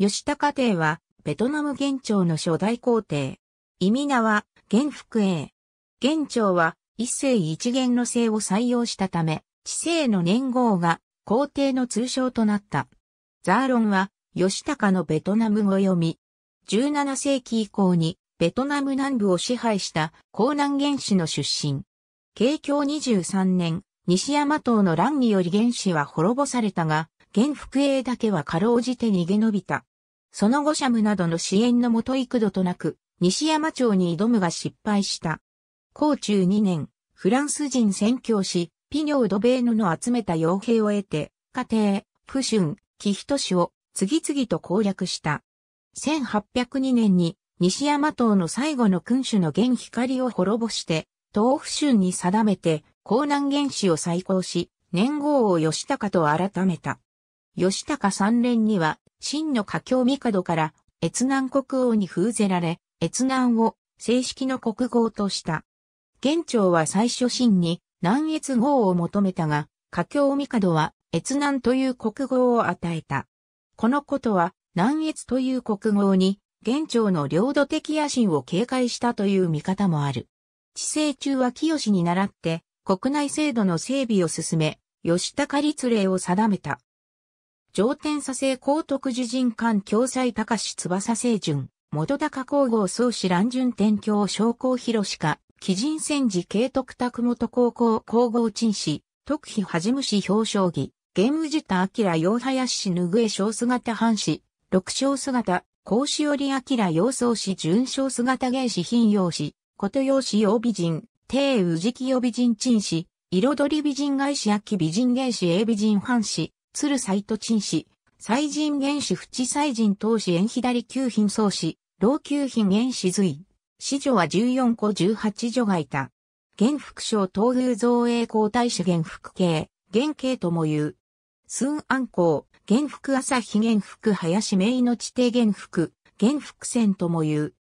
吉高帝は、ベトナム元朝の初代皇帝。意味名は、元福英。元朝は、一世一元の姓を採用したため、知性の年号が、皇帝の通称となった。ザーロンは、吉高のベトナム語読み。17世紀以降に、ベトナム南部を支配した、江南元氏の出身。慶享23年、西山島の乱により元氏は滅ぼされたが、元福栄だけはかろうじて逃げ延びた。その後シャムなどの支援のもと幾度となく、西山町に挑むが失敗した。高中2年、フランス人宣教師、ピニョード・ベーヌの集めた傭兵を得て、家庭、プシュン、キヒト氏を次々と攻略した。1802年に西山島の最後の君主の元光を滅ぼして、東府春に定めて、江南原氏を再興し、年号を吉高と改めた。義高三連には、真の華僑帝から、越南国王に封ぜられ、越南を正式の国号とした。元朝は最初真に南越号を求めたが、華僑帝は越南という国号を与えた。このことは南越という国号に元朝の領土的野心を警戒したという見方もある。治世中は清に倣って国内制度の整備を進め、吉高律令を定めた。上天左聖高徳樹人館共済高志翼清順、元高皇后宗氏蘭順天教商工広しか、貴人戦時慶徳宅元高校皇后陳氏、特秘はじむし表彰儀、玄ム寺田明洋林氏ぬぐえ小姿藩士、六章姿、孔子より明洋装氏純章姿芸氏品用氏、琴陽用氏用美人、帝宇治清美人陳氏、彩り美人外師秋美人芸師英美人藩士、鶴斎都鎮氏、祭神原始淵祭神当氏縁左旧品宗氏、老旧品原氏随。子女は十四個十八女がいた。元福将東風造営皇太子元福系、元系とも言う。寸安公、元福朝日元福林名の地底元福、元福仙とも言う。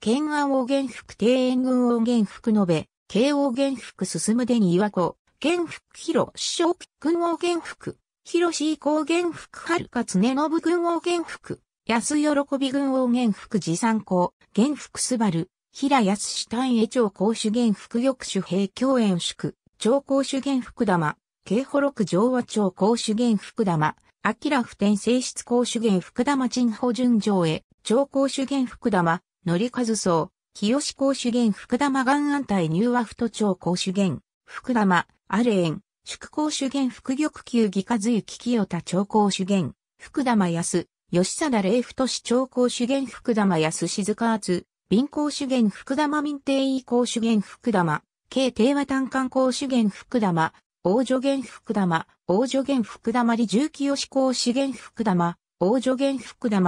県安王元福庭園軍王元福延べ、慶応元福進むでに岩子、元福広師匠君王元福、広志公降元福春か常信君王元福、安喜び君王元福持参公、元福すばる、平安市単位長公主元福玉主兵共演宿、長公主元福玉、京保六上和長公主元福玉、明普天性室公主元福玉陳保順上へ、長公主元福玉、乗り和層、清公主元福玉元安泰入和太長公主元、福玉、アレエン、宿光主元副玉球義和幸清田長光主元、福玉安、吉貞夫太市長光主元福玉安静か厚、貧公主元福玉民定移公主元福玉、慶定和単観光主元福玉、王女元福玉、王女元福玉理重清志公主元福玉、王女元福玉、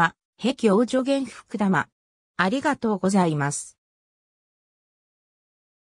碧王女元福玉。ありがとうございます。